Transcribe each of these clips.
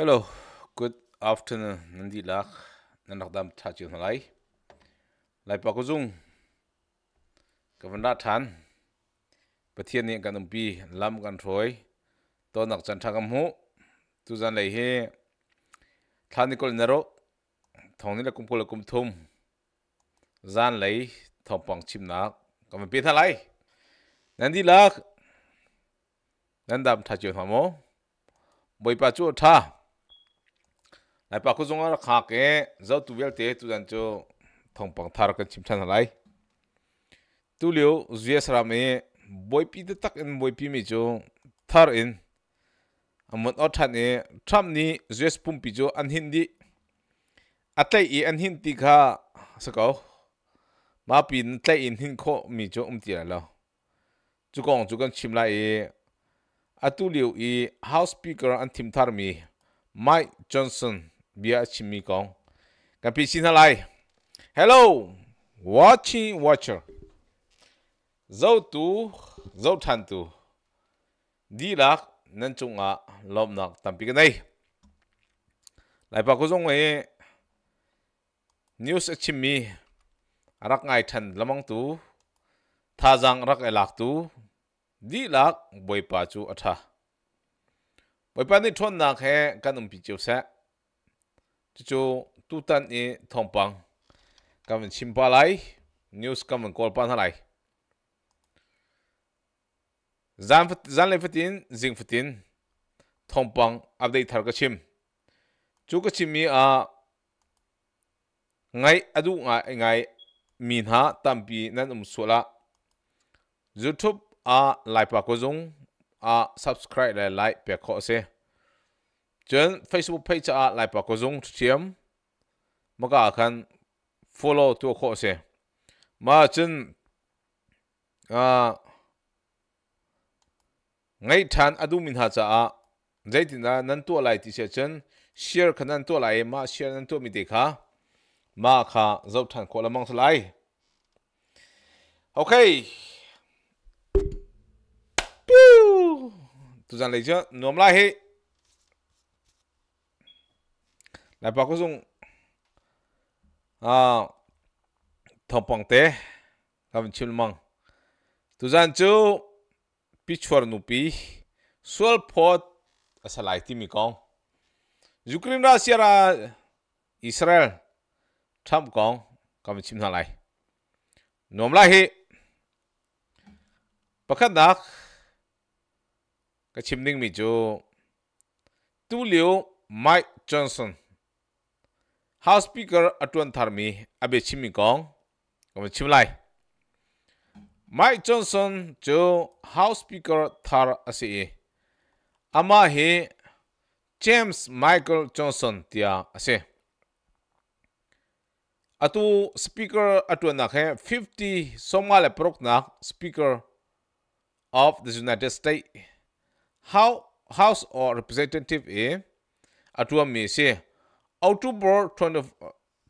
Hello, good afternoon. Nandi lak nanak dam tachi nalai. Lai pa kuzung. Kavan la than. Pathian ni kan umpi lam kan troi. To nak chan thakam hu. Tu zan lai he. Thani kol naro. Thong ni la kum kol kum thum. Zan lai thong pang chim nak. Kavan pi thalai. Nandi lak. Nandam tachi namo. Boy pa chu tha ai pa khuzung ar kha ke zo tu vel te tu jan cho thong pang thar kan chim chan lai tu liu zvias ra me boy pi de tak en boy pi mi cho thar in amon o than e tham ni zvias pum pi cho an hindi atlai i an hin kha sakao ma pi n tlai in hin mi cho um ti la chu kong chu kan chim lai e atu liu house speaker an thim thar mi mike johnson bia chim mi con cảm ơn xin lại hello watching watcher dâu tú dâu thằng tú đi lạc nên chúng à lộn nạc tạm biệt này lại bà cô dung ấy news chim mi rắc ngay thần lamang tú tha rằng rắc ai lạc tú đi lạc bồi bà chú ở tha bồi bà đi thôn nạc hè căn ông bị chiếu xét 这就杜丹的同帮，他们请巴来，news 他们过帮他来。zan zan le fatin zing fatin thong pang update thar ka chim chu ka mi a ngai adu nga ngai min ha tampi nan um sula youtube a like pa ko jong subscribe la like pe kho se chân facebook page à lại bảo có dùng chiếm mà cả khăn follow tua khó xe mà chân à ngay than adu mình hát ra, à dây tin là năn tua lại thì sẽ chân share khăn năn tua lại mà share năn tua mình đi khá mà khá dấu than khó là mong lại ok Piu! Tu zan lấy chưa? Nuam lại hết. lại bảo cái dùng à thằng bằng té làm chim măng tu gian chú pichuar nupi sual pot asa lại tìm con Ukraine ra xia ra Israel Trump con cầm chim thằng lại nôm lại hi bắt đắc cái chim ninh mi chú tu liu Mike Johnson House Speaker Atuan Tharmi abe chimi kong kama chim lai. Mike Johnson jo House Speaker Thar ase ama he James Michael Johnson tia ase. Atu Speaker Atuan nak he 50 Somali prok nak Speaker of the United States. How House or Representative e Atuan mi se. October 20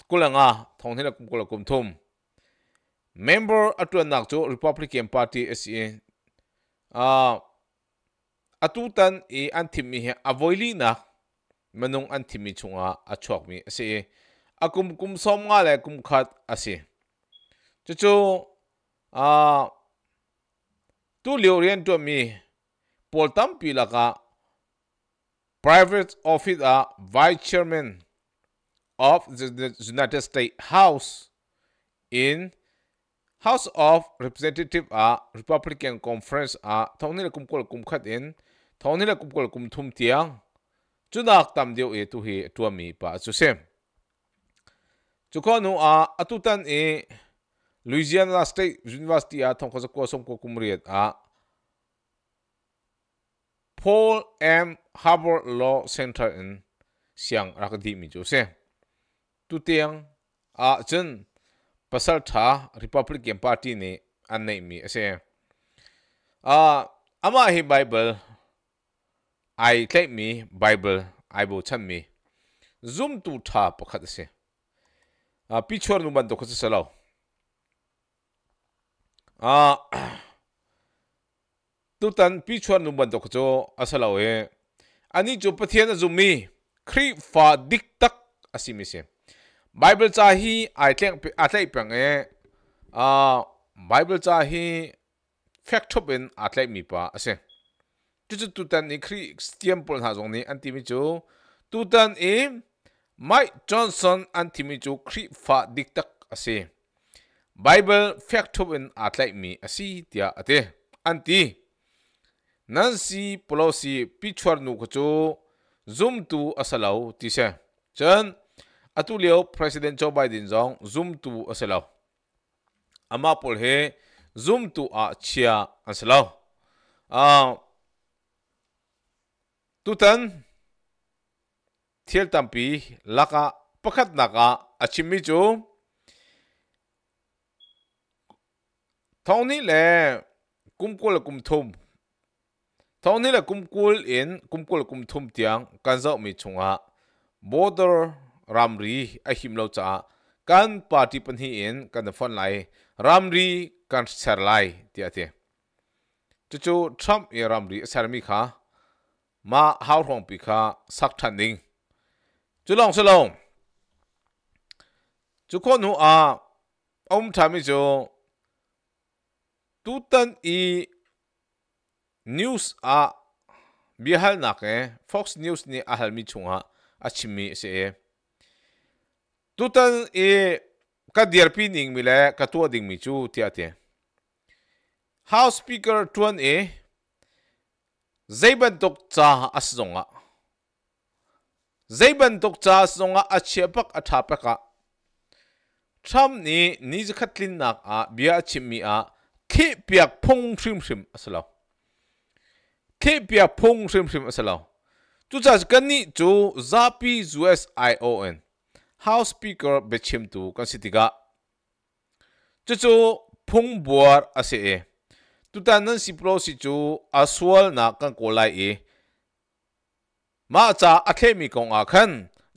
kulanga thongthena kumkula kumthum member atuanak chu Republican Party SE a ah, atutan e anthimi he avoilina manung anthimi chunga achokmi ase akum kum som nga le kum khat ase chu chu a ah, tu leorien tu mi poltam pilaka private office a vice chairman of the, the United States House. In House of Representatives are Republican Conference are thong ni la kum kol kum khat in thong ni la kum kol kum thum tiang chunak tam deu e tu hi e tu mi pa chu sem chu ko nu a atutan e Louisiana State University a thong ko ko som ko kum riat a Paul M Harvard Law Center in Siang Rakdi mi chu sem tu tiang a chun pasal tha republican party ni an nei mi ase a ama hi bible ai tlai mi bible ai bo cham mi zoom tu tha pakhat ase a pichor nu ban to khasa salo a tu tan pichor nu ban to khacho asalo e ani chu pathian azumi khri fa dik tak asimi se บเบิลจะให้อาจจะอาจอะเป็นเออ่าบเบิลจ้าฮี fact ทุบเป็นอาไรมีปะเสียจุดจุดตันนี้คริสเตียนปนหาตรงนี้อันที่มิจูตุตันเอไมค์จอห์นสันอันที่มิจูคริฟาดิกตักเสียไบเบิลแฟกทุบเป็นอาไรมีเสียเดียเดอันที่นั่นสิปลอสิพิชวรนุกจู zoom ตัวอสลาวาที่เสียจน atu leo president joe biden zong zoom tu aselo ama pol he zoom tu a chia aselo a tutan thiel tampi laka pakhat naka achimi chu thoni le kumkul kumthum thoni le kumkul in kumkul kumthum tiang kanzo mi chunga border ramri a him lo cha kan party pan hi en kan da phone lai ramri kan char lai ti ate chu chu trump e ramri sarmi kha ma hau rong pi kha sak than ding chu long chu long chu kon nu a om thami chu tu tan i news a bihal nak e fox news ni ahal mi chunga achimi se e tu tan e kad dir pining mile ka tu ding mi chu tia tia house speaker tuan e zaiban tok cha asonga zaiban tok cha asonga a chepak a thapaka tham ni ni khatlin nak a bia chimmi a khi piak phong thrim thrim asalo khi piak phong thrim thrim asalo tu cha kan ni chu zapi us ion House Speaker bechim tu kan sitiga chu chu phung buar ase e tu ta nan si pro si chu aswal na kan kolai e ma cha athemi kong a khan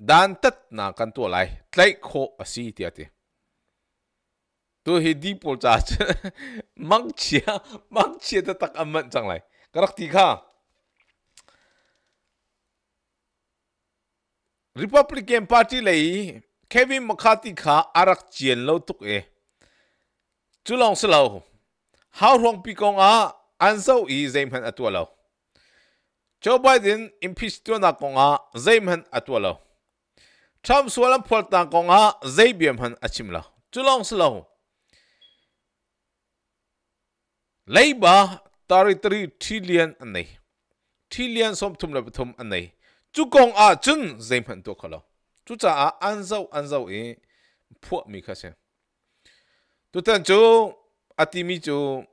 dan tat na kan tua lai tlai kho asi ti ate tu he di pol cha mang chia mang chia ta tak aman chang lai karak ti kha Republican Party lei Kevin McCarthy kha arak chien lo tuk e chu long se lo how wrong pikong a anzo i zeimhan atwa lo Joe Biden impeach tu na kong a zeimhan atwa lo Trump swalam phol ta kong a zeibiam han achim lo chu long se lo Labour territory trillion này. trillion som thum la thum này chú công à chân dành phần tuộc khổ chú cha à ăn dâu ăn dâu ấy phuộc mi khá xem tôi tên chú à tìm mi chú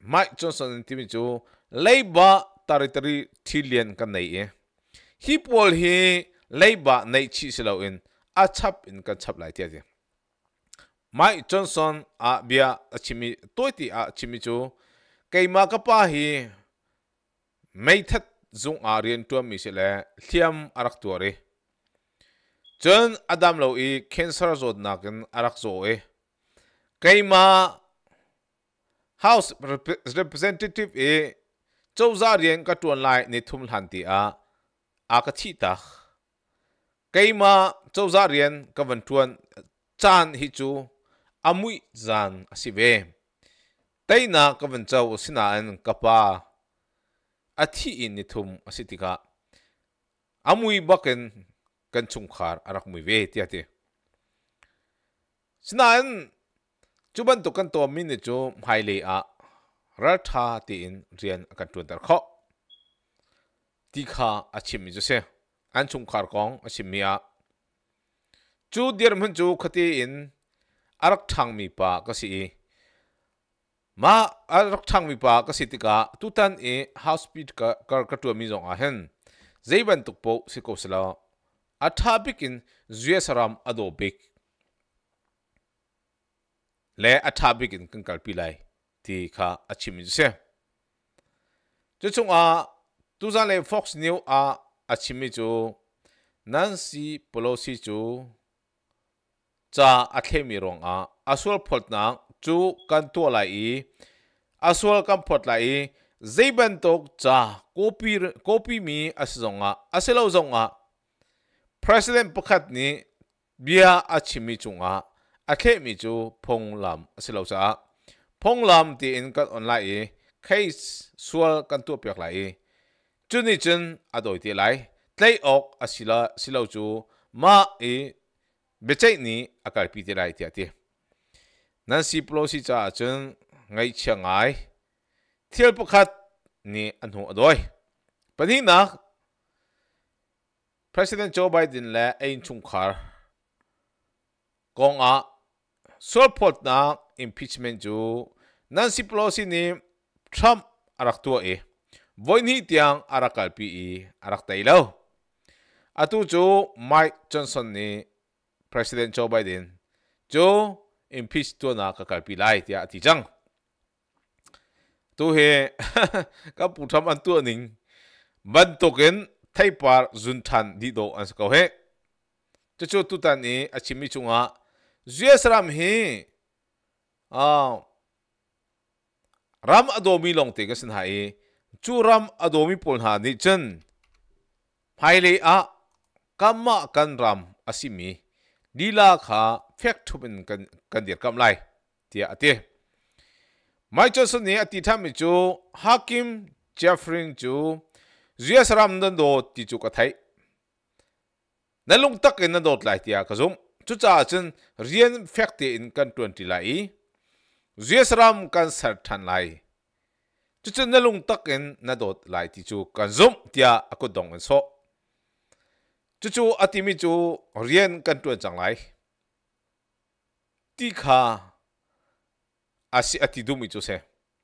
Mike Johnson tìm mi chú lấy ba tari tari thi liền cái này ấy hi bol hi lấy ba này chỉ sẽ lâu in à chắp in cái chấp lại tiệt Mike Johnson à bia à chimi tôi thì à chimi chú cái mà cái pa hi mấy thắt zung arian tua mi se thiam arak tua re chân adam lo i cancer zot nakin arak zo e keima house representative e châu gia riêng các tuần lại nên thum hàn tỷ a a các thị ta cái mà châu gia riêng các vận tuần chan hi chú amui zan si về tây na các vận châu xin an capa อาธิอินนิทุ่มสิทติกะอามุยบักเอนกันชุ่มขาร์อารักมุยเวทีอาทิฉะนั้นจุบันตุกันตัวมินิจูไฮเลอะรัฐาตีนเรียนกันตัวตรขอตีขาอาชิมิจูเซอันชุ่มขารของอาชิมิอาจูเดียร์มันจูคตีอินอะไรักทางมีปาก็สีมาอารักทางวิปากสิติกาตุตันเอฮาวสปิดกับกระตัวมิจงอาเห็นเจ็บันตุกโปสิโกสลาอัฐาบิกินจุเอสรามอโดบิกและอัฐาบิกินกันกลปีไลที่ข้าอชิมิจเซจุดชงอาตุซาเลฟ็อกซ์นิวอาอชิมิจูนันซีโปโลซิจูจาอัเทมิรองอาอาสุลพลดนางจูกันตัวไหลอาสวลกันพดไหลเจ็บันตกจ้ากูปีกูปีมีอาศจงอ่ะอาศเลวจงอ่ะ p r e s i ประกาศนี้เบียอาชิมิจงอ่อาเคมิจูพงลำอาศเลวจ้าพงลำที่อินกัดออนไลน์เคสสวลกันตัวเปียกไหลจุนีจุนอดอยที่ไหลไลออกอาศิลาศิลาจูมาเอเบเจนี้อากาศพีจารไาที่อทิทย์ Nancy Pelosi cha chun ngai chia ngai thiel pakhat ni anhu adoi pani na President Joe Biden le ein chung khar kong a support na impeachment ju Nancy Pelosi ni Trump arak tua e voin hi tiang arak kalpi e arak tailo atu chu Mike Johnson ni President Joe Biden Joe impeach tu na ka kalpi lai tia ti chang tu he ka pu tham an tu ning ban token thai par zun than di do an ko he chu chu tu tan ni achimi chunga zues ram hi a ram adomi long te ka sin hai chu ram adomi pol ha ni chen phai le a kamma kan ram asimi lila kha ฟกทุบินกันกันเดียกำไรเดียอตีไม่จสุนี่ยอตีทามิจูฮักิมเจฟฟริงจูเรียสรามดันโดติจูกะไทยนั่นลุงตักอันนั่นโดดไหลเดียกระซุมจุดจ้าจึงเรียนเฟกตีอินกันตวนี้ไลเจียสรามกันสัตทันไลลจุดจึงนั่นลุงตักอันนั่นโดดไหลติจูกันซุมเดียอกุดดงอันโซจูอๆอตมิจูเรียนกันตัวจังไร tika asi dumi chu se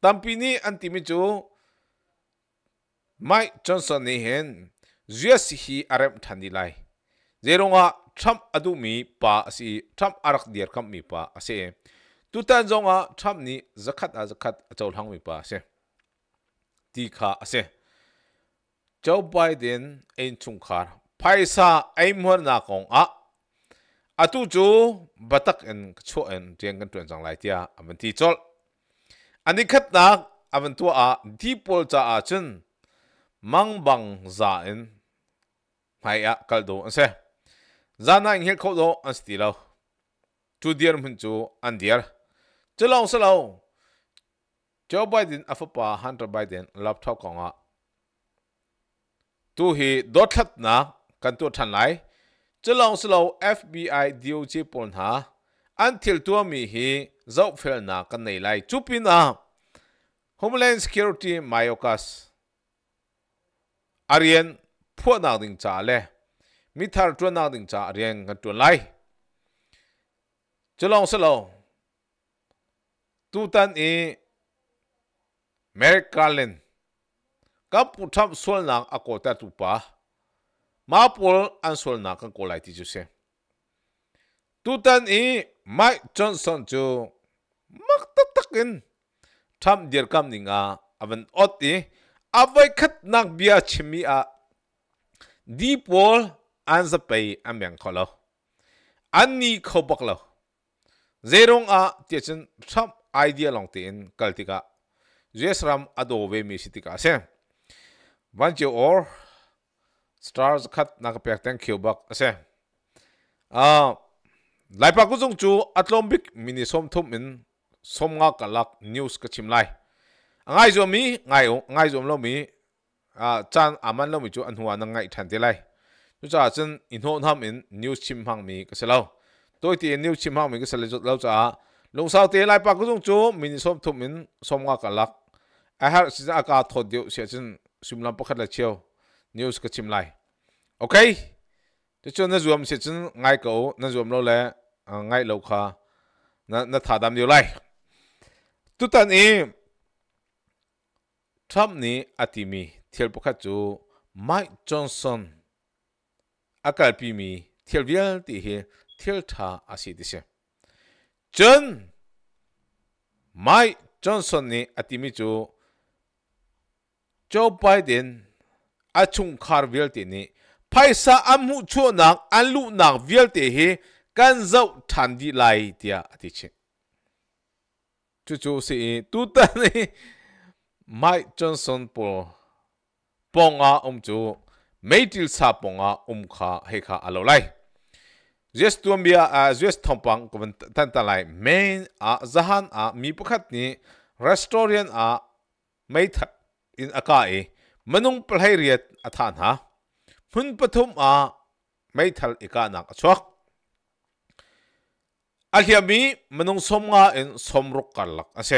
tampini mi chu Mike Johnson ni hen zias hi arem thani lai zerunga tham adu mi pa asi tham arak dir kam mi pa ase tutan zonga trump ni zakat a zakat achol hang mi pa ase tika ase Joe Biden ein chungkhar paisa aimhor na kong a a tu chu batak en chu en tiang kan tuan chang lai tia aman ti chol ani khat nak aman tu a di pol cha a chen mang bang za en mai a kal do an se zana in hel kho do an sti lo chu dir mun chu an dir chalo salo Joe Biden afapa Hunter Biden laptop konga tu hi dot khat na kan tu than lai จะลองสโล FBI DOJ ปนหาอันที่ตัวมีฮีจบเฟลนากันในไลจูปินา Homeland Security มายกัสอารียนพวกนักดิ่งจ่าเล่มิทาร์ตัวนักดิ่งจ่าเรียนกันตัวไลจะลองสโลตูตันอีเมริกาเลนกับผู้ทำส่วนนังอากาศตุปะ 마볼 안솔 나간 골라이 디주세. 두단이 마이크 존슨 주 막딱딱은 참 디르감닝아 아벤 어디 아바이컷 낙비아 치미아 디볼 안사페이 안병 컬러 안니 커벅러 제롱아 티친 참 아이디어 롱티인 칼티가 제스람 아도베 미시티가 세 반지 or stars khat nak pek teng khiu bak ase a ah, laipa ku jung chu atlom bik mini som thum in som nga kalak news cái chim lai ngay zoom mi ngai ngay zoom lo mi à, ah, chan aman lo mi chu anhua na ngai than te lai chu cha chen in hon ham in news chim hang mi cái se lo tôi tiền news chim hang mi ka se le lo cha lung sao te lai pa ku jung chu mini som thum in som nga kalak a har si za ka thod deu sia chen sum lam pakhat là chiều news ka chim lai okay to chu na zuam se chun ngai ko na zuam lo le à, ngai lo kha na na tha dam diu lai tu tan e trump ni atimi thiel pokha chu mike johnson akal pi mi thiel vial ti he thiel tha asi ti se chen mike johnson ni atimi chu joe biden achung khar vel te ni paisa amu chu nak anlu nak vel te hi kan zau than di lai tia ati che chu chu si tu ta ni mike johnson po ponga um chu meitil sa ponga um kha he kha alo lai jes tuambia a jes thompang ko tan ta lai main a zahan a mi pakhat ni restaurant a mai that in aka e มนุงปลายเรียดอัฐานฮะพุนปฐมอาไม่ทัลอีกานักชกอาเียมีมนุงสมงาเอ็นสมรุกกันลักอาเซ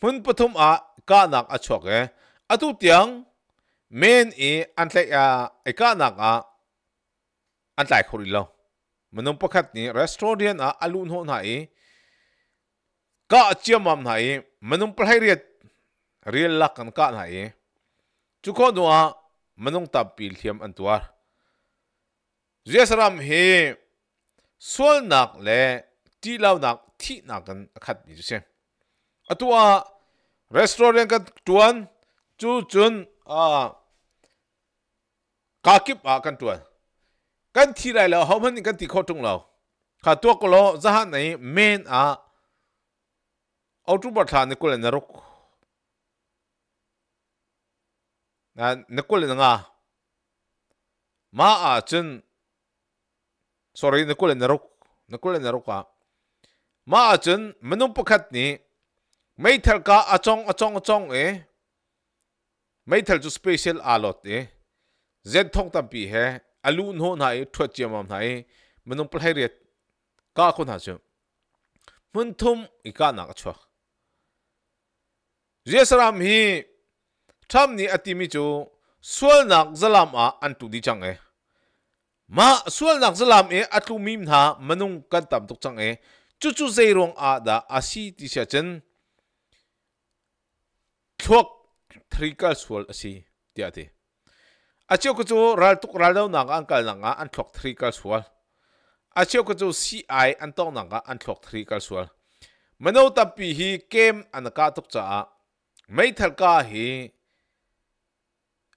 หุ่นปฐมอากานักอชกเออตุเตียงเมนเออันไลอาอีกานักอาอันไลคุริลามนุงประคัดนี้ร้านอาหารอาอลุนหัวหายก็เจียมมันหายมนุงปลายเรียดเรียลลักกันกันหายจุกคนัวมันต้องตับปีเทียมอันตัวเจสรามเฮส่วนนักเละที่เรานักที่นักกันขัดนี่จุเชอัตัวร้านอาหารกันตัวนจูจุนอ่ากากิบอากันตัวกันที่ไรแล้วเขามันกันที่ขาอตรงเราข้าตัวก็รอจะหาไหนเมนอ่ะเอาทุบัตรฐานนี่ก็เลยนรก啊，你过来人啊，妈啊真，sorry，你过来那路，你过来那路啊，妈啊真，没弄不看你，没条嘎啊中啊中啊中诶，没条就 special 啊 lot 诶，Z 通达比嘿，啊路弄那伊脱节嘛那伊，没弄不黑热，嘎困难就，门通伊嘎哪个错，这是让米。tham ni atimi chu sual nak zalam a an tu di chang e ma sual nak zalam e atlu mim tha manung kan tam tuk chang e chu chu zai rong a da asi ti sia chen thuak thrikal sual asi ti ate a chiu ku chu ral tuk ral dau nang an kal nang a an thuak thrikal sual a chiu ku chu ci an tong nang a an thuak thrikal sual mano tapi hi kem an ka tuk cha a mai thal ka hi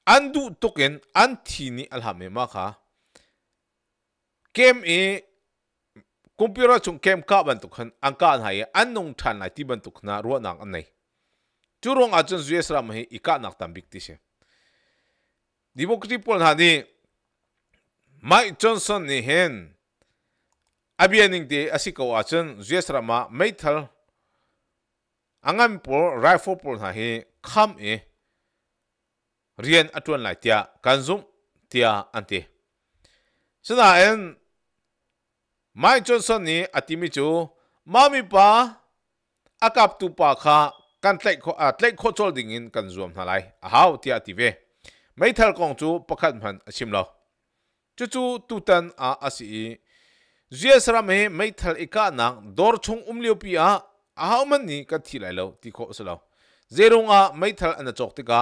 อันดูตุกเอ็นอันทีนี้อัลฮัมเอมาค่ะเกมเอคอมพิวเตอร์ชงเกมก้าบันทุกคนอังการหายอันนงทันในที่บันทุกน่ารัวนักอันไหนจูรงอาจารย์สุเอสรามให้อีกานักตามบิกติเชดิโมครีปอลฮันนี่ไมค์จอห์นสันนี่เห็นอาบีนิงเดอสิกาอาจารย์สุเอสรามาไม่ทัลอังกันปอลไรฟ์ฟอร์ปอลฮันให้คำเอเรียนอัตวนไหลเตียกันซุมเตียอันเตฉะนั้นไม่จนสนนี้อติมิจูมามีปาอากับตุปาคากันเตกอเตกโคจอลดิ่งินกันซุมนะไรอาฮาวเตียติเวไม่ทัลกองจูประคันพันชิมลราจูู่ตุตันอาอาศีเจียสรามเฮไม่ทัลอีกานักดอร์ชงอุ้มเลียวปีอาอาฮาวมันนี่กันที่ไหลเราที่โคสลราเจรุงอาไม่ทัลอันจอกติกา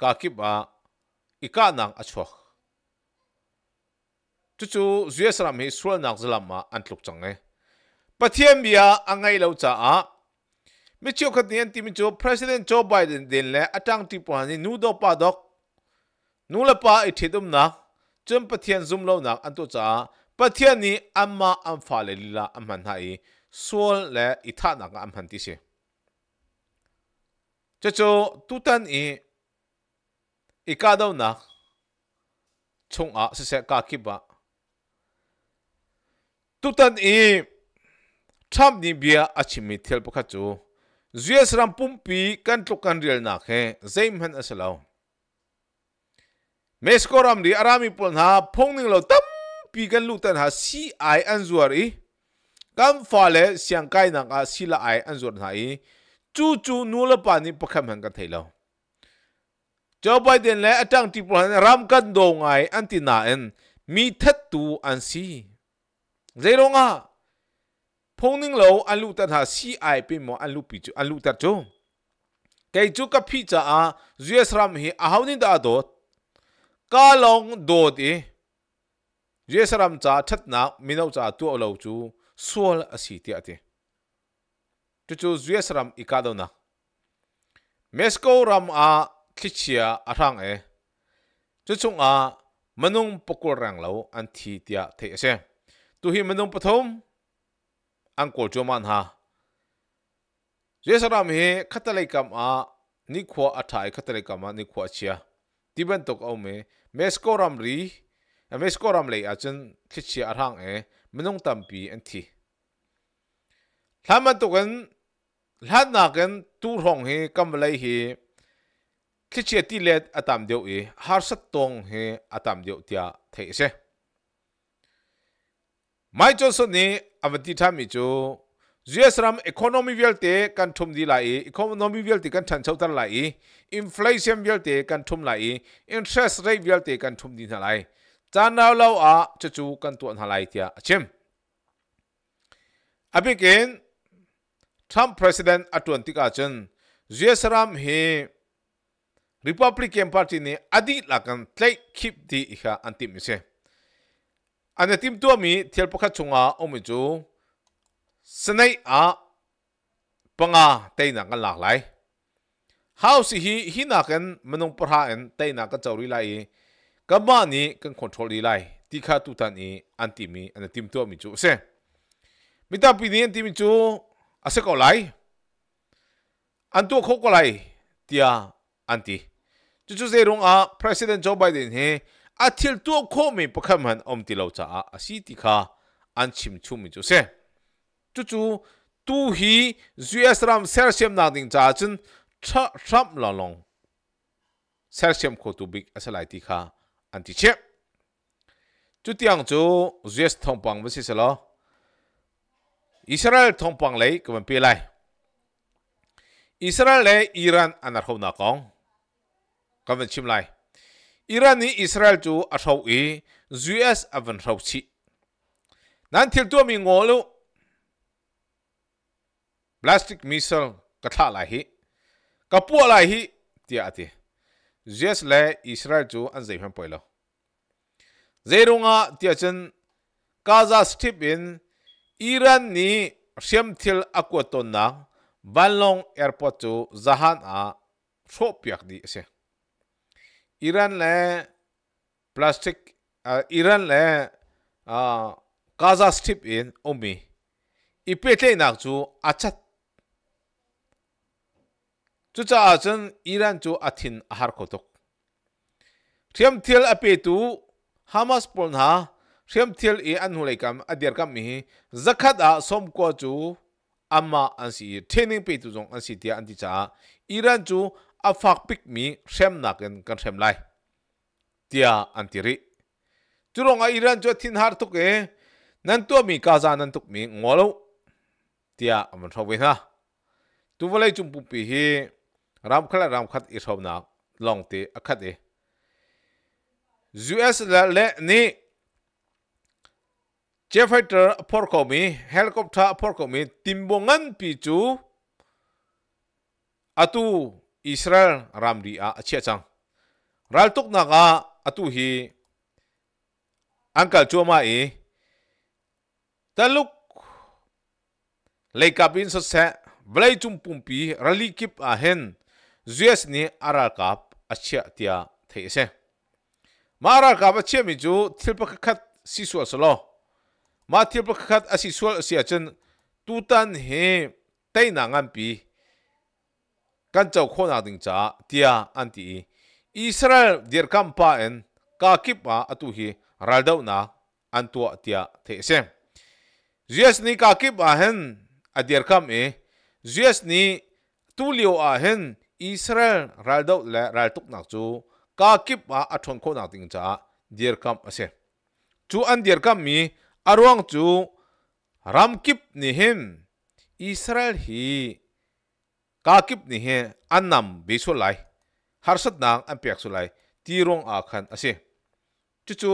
ka k i b a ika nang a chuak chu chu zues ram hi sual n a n g zalam ma an tluk chang e pathiam bia angai lo cha a mi chu khat nian ti mi chu president joe biden d i n le atang ti pa ni nu do pa dok nu la pa i thidum na chum pathian zum lo nak an tu cha pathian ni amma am fa le l a am han hai sual le i tha nak am han ti se chu chu tutan i ikadaw na chung a si se ka kiba tutan i tham ni bia achimi thel pakha chu zues ram pumpi kan tluk kan riel na khe zaim han asalaw meskoram ri arami pol na phongning lo tam pi kan lu tan ha si ai an zuar i kam fale siang kai na ka la ai an zuar na i chu chu nula pa ni pakham han kan thailo Joe Biden le atang ti pro ram kan do ngai antina en mi thet tu an si zero nga phongning lo alu ta tha CI pe mo alu pi chu alu ta chu cái chú cái phi cha à US ram hi à hậu nín đã đốt cá long đốt đi US ram cha chắt na mi đâu cha tu ở lâu chú a si ti tiệt đi chú chú US ram ikado na Mexico ram à คิเชียอาร่างเอจุดจงอามนุงปกุลรังเลาอันทีเดียเทเสตัวหิมนุงปฐมอังกอจมันฮะเจสรามเฮคัตเลกัมอานิขวาอัฐายคัตเลกัมอานิขวาเชียที่บันตกเอาเมเมสโกรัมรีเมสโกรัมเลยอาจจะคิเชียอาร่างเอมนุงตัมปีอันทีถ้ามันตกันถ้าหนักกันตูรองเฮกัมเลยเฮ khi chia ti let atam điều i har sat tong he atam deu tia thei se mai cho số này, avati tha tham chu US ram economy vel te kan thum di lai economy vel te kan than chau tan lai inflation vel te kan thum lai interest rate vel te kan thum di na lai chan nau lo a chu chu kan tu na lai tia achim abikin Trump president atun tika chen US ram he ริพับลิกัมพาร์ตรคนี้อดีตลักันไล่คิดดีค่ะอันที่มีเช่อันที่ตัวมีเที่ยบกับชงอาอมิจูสเนียอาปังอาเตยนักหลากหลายฮาวสิฮีฮีนักกันมันุษง์ประหารเตยนักันเจ้ารีไลกับ้านี้กันควบคุมรีไลที่ขาดตุ้ดันนี้อันที่มีอันที่ตัวมีจูเช่มิตาปีนี้อันที่มิจูอาศัยก็ไลอันตัวโคก็ไลเดียอันที่주주세롱아프레시덴조바이든이아틸뚜어코미북한만엄띠로자아시티카안침춤이주세주주두히주에스람세르셈나딩자진차참라롱세르셈코투빅아슬라이티카안티체주띠앙주주에스통방무시슬러이스라엘통방레이그만빌라이이스라엘레이란안나호나공 kan van chim lai iran ni israel chú ở thau i us a van thau chi nan thil tu mi ngo lu plastic missile ka tha lại hi ka pu lại hi tia ati us le israel chú chu an zai han poilo zerunga tia chân. gaza strip in iran ni xem thil akwa ton na vanlong airport chú zahan a thropiak đi, xem. Iran ने plastic Iran ने 가자 스티프인 오미 이페테 낙주 아차 주자 아전 이란 주 아틴 하르코독 렘틸 아페투 하마스 폴나 렘틸 이 안후레감 아디르감미 자카다 솜코주 아마 안시 테닝 페투종 안시디아 안디자 이란 주อาฟักปิกมีเสมนักกันกันเซมไลเตียอันติริจุรงไอรันจวทินฮาร์ตุกเอนั่นตัวมีกาซานันตุกมีงัวลูเตียมันชอบวินะตัวเลยจุมปุปีฮีรำคลรำคัดอิชอบนักลองเตะคัดเอูเอสและเละนี่เจฟไฟเตอร์พอร์คอมีเฮลิคอปเตอร์พอร์คอมีติมบงันปีจูอตู Israel Ramdi a achia chang ral tuk na ka atu hi uncle choma e taluk leikapin sa se blai chum pumpi rali kip a hen zues ni aral kap achia tia thei se ma aral kap achia mi chu thilpa khat si sual solo ma thilpa khat asi sual asia tutan he tei na ngan pi kancho khona ding cha tia anti israel dir kampa en ka kipa atu hi raldo na antu tia the se gs ni ka kipa hen adir kam e gs ni tulio a hen israel raldo le raltuk nak chu ka kipa athon khona ding cha dir kam ase chu an dir kam mi arwang chu ram kip ni hen israel hi ka kip ni he anam bi su lai har sat nang an piak su lai ti rong a khan ase chu chu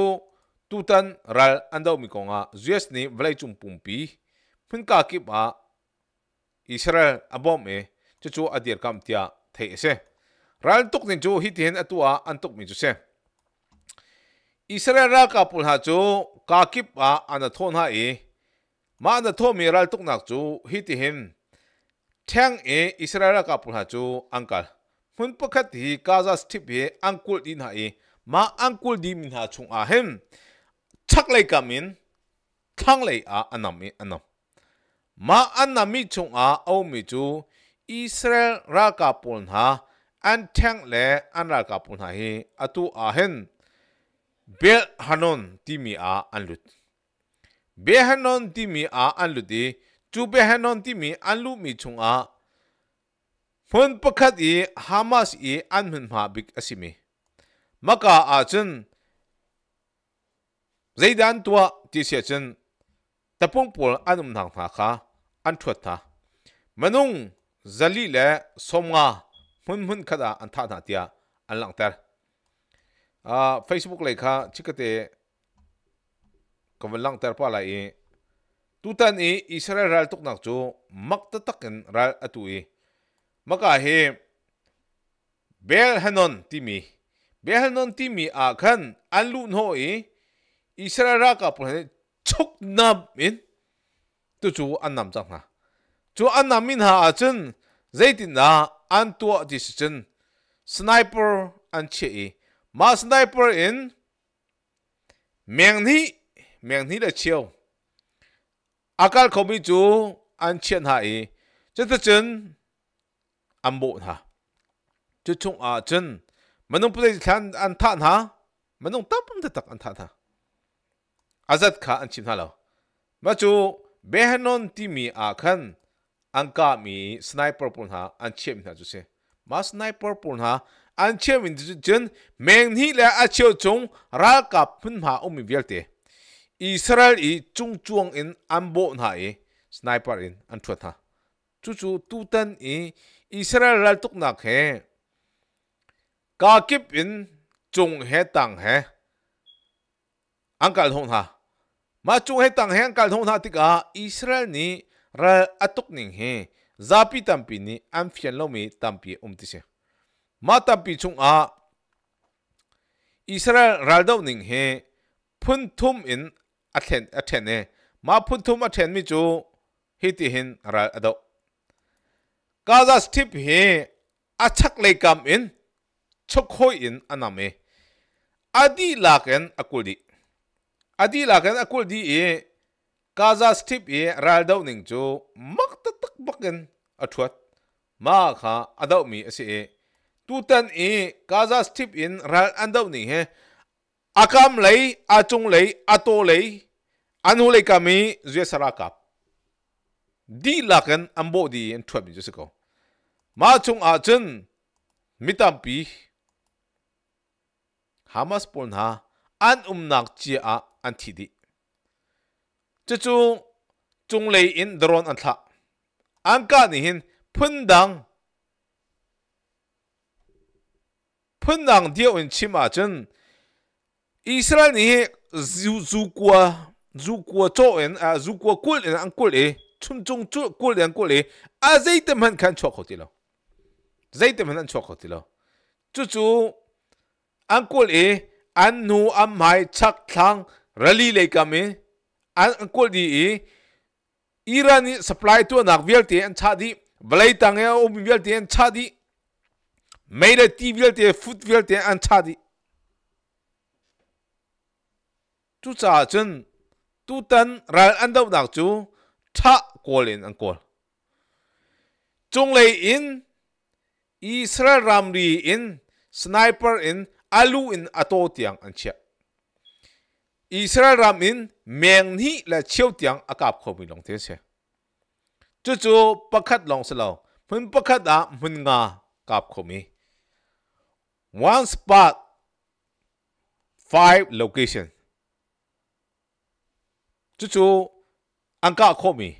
tu tan ral an dau mi konga zs ni vlai chum pum pi phin ka kip a israel abom e chu chu adir kam tia thei ase ral tuk ni chu hi tin atua an tuk mi chu se israel ra ka pul ha chu ka kip a anathon ha e ma anathon mi ral tuk nak chu hi ti hin t a n g e Israel ka p u n h a j u a n g k a l e Mun p e k a t hi Gaza Strip e a n g k u l din ha e ma a n g k u l di min ha chung a hem. Chak lai ka min thang lai a anam i anam. Ma anami chung a au mi j u Israel ra ka p u n h a a n t a n g le an ra ka p u n h a he atu a h e m Bel Hanon d i m i a anlut. Bel Hanon d i m i a anlut di. จูเบฮนอนที่มีอันลูมีชงอาพนประคัดอีฮามาสอีอันมันมาบิกอสิมีมากาอาจันใจดันตัวที่เสียจันตะปงปุ่อันมุ่มทางทาค่ะอันทวดทามนุงจัลีเล่สมงามุนมุนขดาอันท่านาเตียอันหลังเตอร์อ่าเฟซบุ๊กเลยค่ะชิคเตะกำลังเตอร์ป้าอะไร tutan i Israel ral tuk nak chu makta takin ral atu i maka hi bel hanon timi bel hanon timi akan khan alu no i Israel ra ka pulani chuk nab in tu chu an nam chang ha chu an nam min ha a chun zaitin na an tua ti si chun sniper an che i ma sniper in meng ni meng ni la chiao 아까거미주안치한하이저뜻은안보하저총아전만능부대단안탄하만능따쁨대딱안탄하아잣카안친하라마주베헤논팀이아칸안까미스나이퍼폰하안치엠나주세마스나이퍼폰하안치엠인드전맹히레아치오종라카푼하오미빌테 Israel i chung chuang in ambo na i sniper in an thuat ha chu chu tu tan i Israel lal tuk nak he ka kip in chung he tang he angkal hong ha ma chung he tang he angkal hong ha tika Israel ni ra atuk ning he zapi tampi ni am fian lo mi tampi umti se ma tampi chung a Israel raldaw ning he phun thum in အထက်အထက်နဲ့မာဖုန်ထုမအထက်မိကျိုဟိတိဟင်ရာအဒေါကာဇာစတစ်ဟေအချက်လေကမ်အင်ချုပ်ခွင်အနာမေအဒီလာကန်အကူဒီအဒီလာကန်အကူဒီအေကာဇာစတစ်ဟေရာဒေါနင်းကျိုမက်တတက်ဘကန်အထွတ်မာခာအဒေါမီအစီတူတန်အေကာဇာစတစ်အင်ရာအန်ဒေါနီဟေ a kam lấy a chung lấy a to lấy an hu lấy cả mi duy sara cặp đi là cái an bộ đi an chuẩn bị cho sự cố mà chung a chân mi tam pi hamas pon ha an um nak chi a an thi đi chứ chung chung lấy in drone an thạ an cả ni hin phun đăng phun đăng điều in chim a chân Israel ni zu zu qua zu qua cho en a zu qua kul en an kul e chum chung chu kul en kul e a zeitem han kan cho khoti lo zeitem han cho khoti lo chu chu an kul e an nu am mai chak thang rally le ka me an kul di e Iran supply tu nak vial te an cha di balai tang e om vial te an cha di made a ti vial te food vial te an cha di chú cha chân tu tân ra ăn đâu đặc chú tha cô lên ăn cô chung lấy in Israel Ramri in sniper in alu in ato tiang an chia Israel Ram in meng ni là chiêu tiang akap khom long thế xe chú chú khát long selo mun pakhat a mun nga kap mi, one spot five location chuchu angka k o m i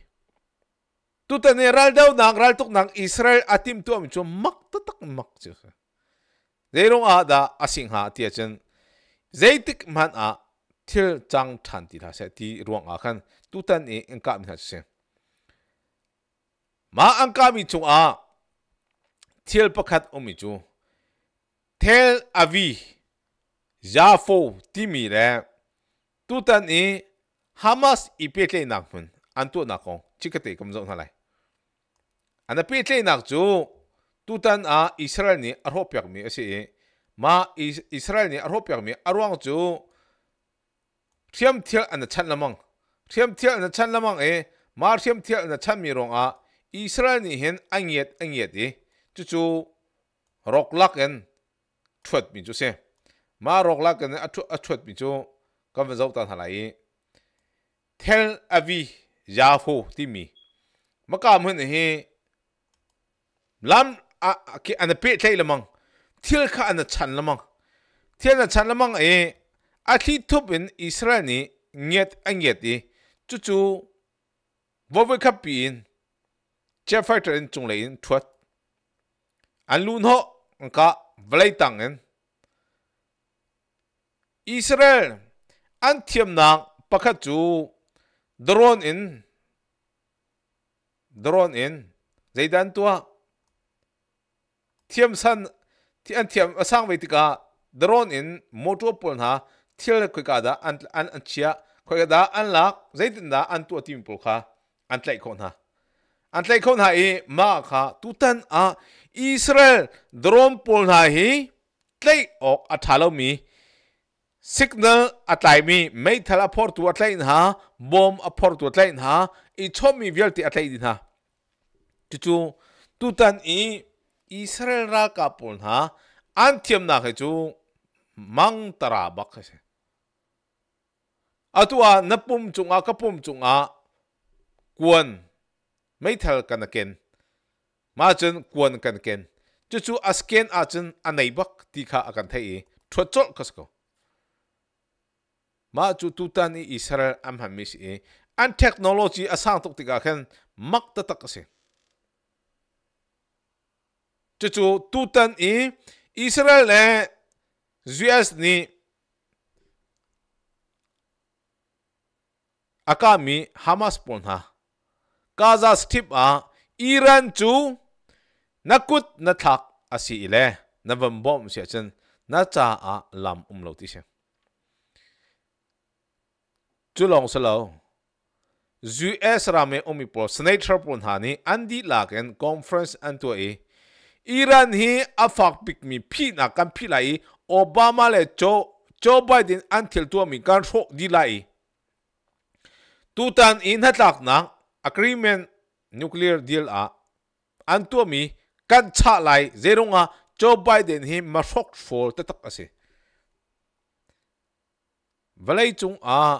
tu ta ne ral daw nang ral tok nang israel atim tu am i chu mak tatak mak chu zerong a da asing ha tia chen zeitik man a til chang c h a n ti t a se ti ruang a k a n tu tan e angka mi ha c u se ma angka mi chu a til p a k a t omi chu tel avi jafo timi l e tu tan e Hamas i pe tle nak mun an tu nak kong chikate kum zong halai an pe tle nak chu tutan a Israel ni arhop yak mi ase ma Israel ni arhop yak mi arwang chu thiam thial an chan lamang thiam thial an chan lamang e ma thiam thial an chan mi rong a Israel ni hen angiet angiet e chu chu rok lak en thuat mi chu se ma rok lak en a thuat mi chu kam zau tan halai hel avi jafo timi makam hun he lam a ki an pe tlai lamang thil kha an chan lamang thian an chan lamang e a thi thup in israel ni nget anget i e. chu chu vô với khắp biển chế phải trở nên chung lấy thuật anh luôn họ cả vlei tăng en Israel an thiam nang pakhat chu drone in drone in ဇိဒန်တွာเทียมสันที่อันเทียมสร้างเวทีกา drone in มอตัวปนหาเที่ยวคุยกันดาอันอันอันเชียคุยกันดาอันลักใจตินดาอันตัวทีมปุกฮะอันไลคนฮะอันไลคนฮะเอมาฮะตุตันอาอิสราเอลดรอมปนฮะฮีไลออกอัฐาลมี signal atlai mi m e i thala por tu atlai in ha bom a por tu atlai in ha i chom mi vial ti atlai din ha c u c u tu tan i israel ra ka pon ha an t i a m na khe chu mang tara bak khe se atua napum chunga kapum chunga kuan m e i thal kanaken ma chen kuan kanaken chu chu asken a chen anai bak ti kha akan thei thwa chol kasko ma chu tu ta ni israel am ham mis e an technology asang tok tika khen mak ta tak se chu chu tu tan i israel le us ni akami hamas pon ha gaza strip a iran chu nakut na thak asi ile na bom sia chen na cha a lam um lo ti se จุลองสลาว US e rame omipol senator pun hani andi laken conference antua e Iran hi afak pik mi pi na kan pi lai Obama le Joe Joe Biden anh antil tua mi kan ro di lai tutan in hết lạc na agreement nuclear deal a antua mi gan cha lại zero zerunga Joe Biden hi ma shock for cả ase vậy chung à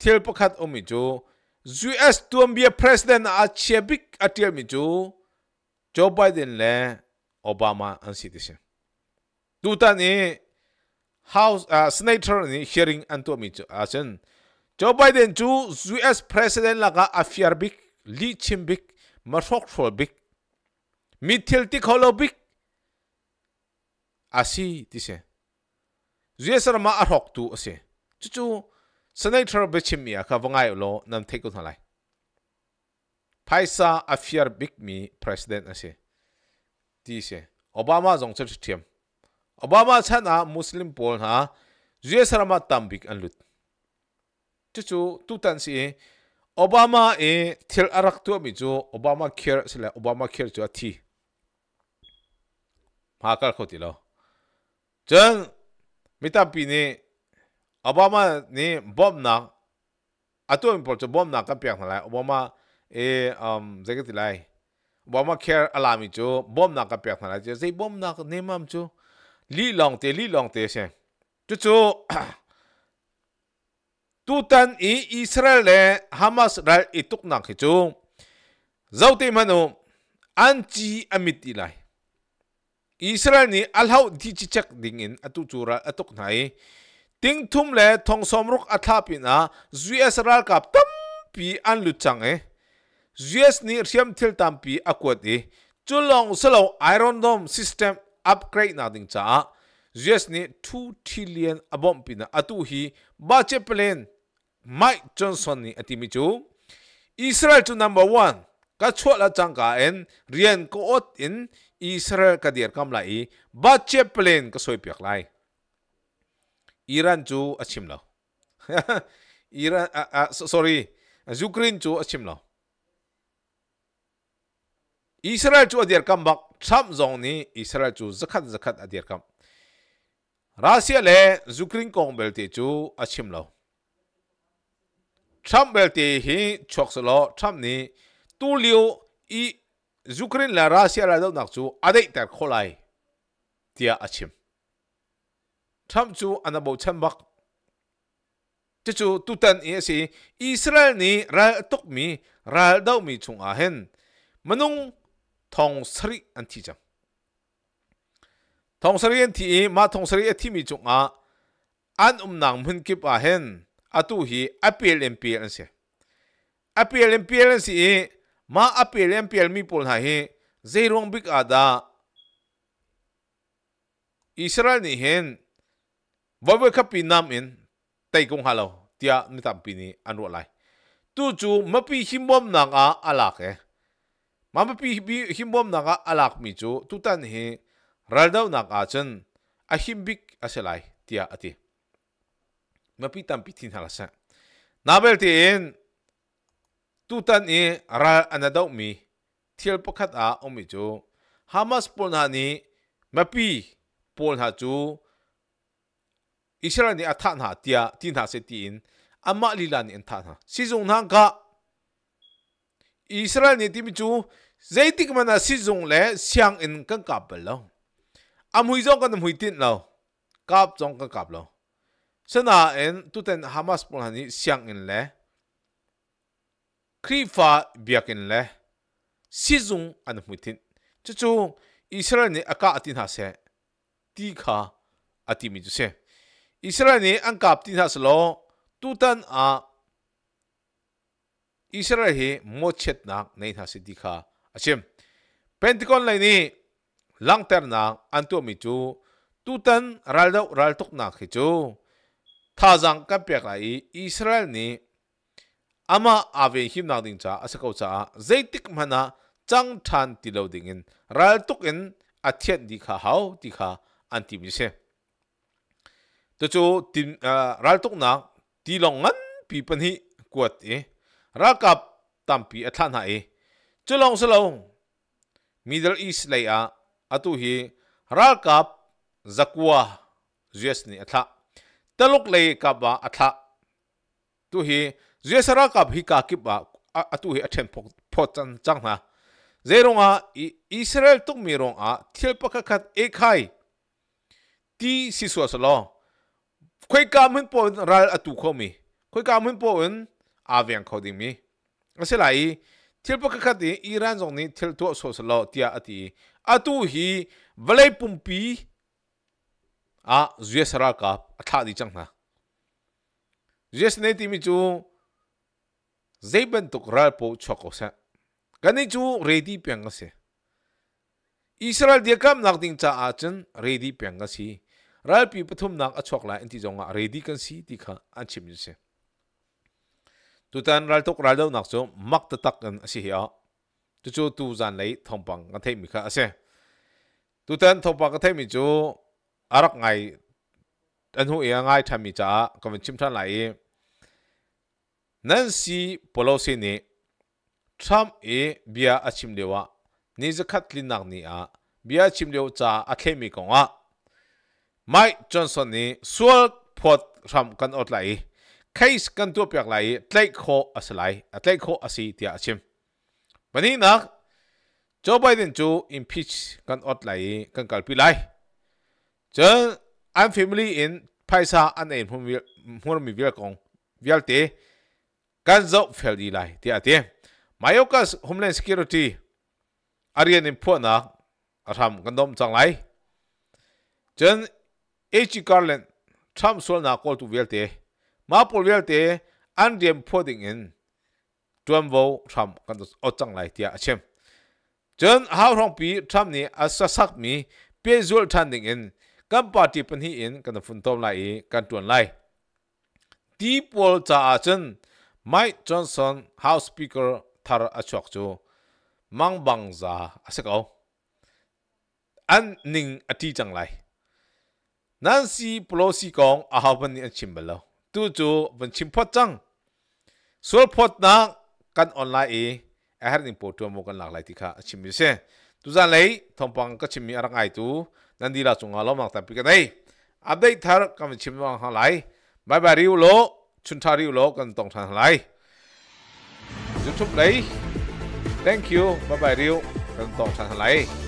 tiel pokat h omicu, US t u a m bia presiden t a chebik a tiel micu, Joe Biden le Obama an s i t i s i n Tutani House a h Senator ni hearing an tu micu asen. Joe Biden cu US presiden t laga a fiarbik, li chimbik, marhok solbik, mitil tik holobik, asi t i s i z US e rama a hok tu a s i Cucu senator bichimia ka vangai paisa afiar bigmi president ase ti obama jong chot obama chana muslim pol ha zue sarama tambik anlut chu e, obama e thil arak tu obama kher obama kher chu athi ma kal khotilo Obama ni bom na atu import bom na kan piang lai Obama e um zegat lai Obama care alami cho, bom na kan piang lai sei bom na ne mam cho, li long te li long te se chu chu tu tan i Israel le Hamas ral ituk na khi chu zauti manu anti amiti lai Israel ni alhau di chi chak dingin atu chura atuk nai ติงทุมเลทงสมรุกอัธาปินะจุยเสรัลกับตั้มปีอันลุจังเอจุยเอสนี่เรียมทิลตั้มปีอากวดดีจุลองสโลไอรอนดอมซิสเต็มอัปเกรดนาดิงจ้าจุยเอสนี่2 t ิลเลียนอบอมปินะอตุฮีบาเจพปเลนไมค์จอห์นสันนี่อธิมิจูอิสราเอลจูมเบอร์วันก็ชวละจังกาเอ็นเรียนก็อดอินอิสราเอลกเดียร์กำไลบาเจพปเลนก็สวยเปียกไล Iran chu achim lo Iran uh, uh, sorry Ukraine chu achim lo Israel chu adir kam bak Trump zong ni Israel chu zakhat zakhat adir kam Russia le Ukraine kong bel te chu achim lo Trump bel te hi chok lo Trump ni tu liu i Ukraine la Russia la dau nak chu adai tar kholai tia achim ทำจูอันนบอชันบักจะจูตุตันเอสีอิสราเอลนี้ราลตุกมีราลดาวมีชงอาเห็นมนุงทองสรีอันที่จังทองสรีอันที่มาทองสรีอันที่มีจงอาอันอุ้มนางมันกิบอาเห็นอาตูฮีอเปียลเอ็มเปียลอันเสียอเปียลเอ็มเปียลอันเสียมาอเปียลเอ็มเปียลมีปูนหายเฮเจรวงบิกอาดาอิสราเอลนี่เห็นวันเวคปีน้ำอินไต่กงฮัลโหลเดียไมตามปีนี้อันว่าไรตู้จูมาปีหิมบอมนังอาอาลักเอมาปีปีหิมบอมนังอาอาลักมีจูตุตันเฮรัลดาวนังอาจันอาหิมบิกอาเชลัยเดียอติมาปีตามปีทินฮัลเซนาเบลเตียนตุตันเอรัลอันดาวมีเที่ยวประคัตอาอมิจูฮามาสปนฮานีมาปีปนฮาจู Israel ni athan ha tia tin ha se tin Amak lila ni athan ha si zung nang ka Israel ni timi chu zaitik mana si zung le siang in kan kap lo am hui zong kan hui tin lo kap zong kan kap lo sana en tu ten Hamas pon hani siang in le krifa biak in le si zung an hui tin chu chu Israel ni aka atin ha se ti mi atimi chu se อิสราเอลอังกับตินทัสโลตุตันอาอิสราเอลมดเช็ดนักในทัศดิคาอาชิมเป็นติคอนเลยนี่ลังเตอร์นักอันตัวมิจูตุตันรัลดาวรัลตุกนักฮิจูท่าจังกับเปียกไหลอิสราเอลนี่อามาอาเวหิมนักดิ่งจ้าอาสกุจ้าเจติกมันนะจังทันติโลดิ่งอินรัลตุกอินอาเทียนดีคาเฮาดีคาอันติมิเซตัวจูทีอ่ารัลตุกนักตีลงงันปีปันฮีกวดเอรักกับตัมปีอัฐลนหายจูลงสลงมิดเดิลอีสเลยอ่ะัตุฮีรักกับจักวาเยสนี่อัฐะตลกเลยกับว่าอัฐตัวฮีเยสรักกับฮิกากิบว่าอัตุฮีอัฐมพอจันจังนะเจรงอ่ะอิสราเอลตุกมีรงอ่เที่ยวปะกัดเอคายที่สิสวสลอง khơi cam hơn bộ ra ở tù khô mi khơi cam hơn bộ ấn à viện khâu đình mi sẽ lại thiệt bắc khát thì Iran dòng này thiệt tuột số số slo tia ati à tu hi vlei pumpi à duy cả ka thà đi chăng na duy này thì mi chú dây bên tục ra bộ cho cô sa cái này chú ready piang cái Israel địa cam nak ding cha chân ready piang cái ralpi pathum nak achok la anti jonga ready kan si ti kha achim ni se tutan ral tok ral dau nak cho mak ta tak an asi hi tu chu tu zan lei thompang ka thei mi kha ase tutan thompang ka thei mi chu arak ngai an hu ya ngai tham mi cha ka min chim than lai nan si polo se ne tham e bia achim lewa ni zakhat li nak ni a bia chim lewa cha a thei mi konga Mike Johnson นี่สวลพอดรำกันอดไหลเคสกันตัวเปียกไหลเตะโคอสไลเตะโคอสีเตียชิมวันนี้นักโจไบเดนจูอิมพีชกันอดไหลกันกัลปีไหลจนอันฟิมลี่อินไพซาอันเอ็นหุ่นหุ่นมีเวียกงเวียลเตกันจบเฟลดีไหลเตียเตียมายกัสฮุมเลนสกิโรตีอารียนิมพวนักทำกันดมจังไหลจน H. Garland, Trump sol na kol tu vel te. Ma pol vel te, anh riem po ding in. Tuan vô Trump kan tos o chang lai tia achem. Jen hao rong pi Trump ni asa sak mi, pe zul tan ding in. Kan party pan hi in, kan fun tom lại i, kan tuan lai. Ti pol cha a chen, Mike Johnson, House Speaker, thar a chok chu. Mang bang za, asik au. An ning ati chẳng lại. Nancy Pelosi 講阿後邊呢錢唔撈，都做份錢破增，所以破得跟 online 誒，阿喺呢部都冇跟落嚟啲卡錢唔先，都真你同幫個錢咪阿得嗌到，นั่นดี啦，仲阿攞埋特別嘅你，阿啲睇落咁咪錢望下嚟，拜拜料攞，穿插料攞跟動彈嚟，YouTube 你，thank you，拜拜料跟動彈嚟。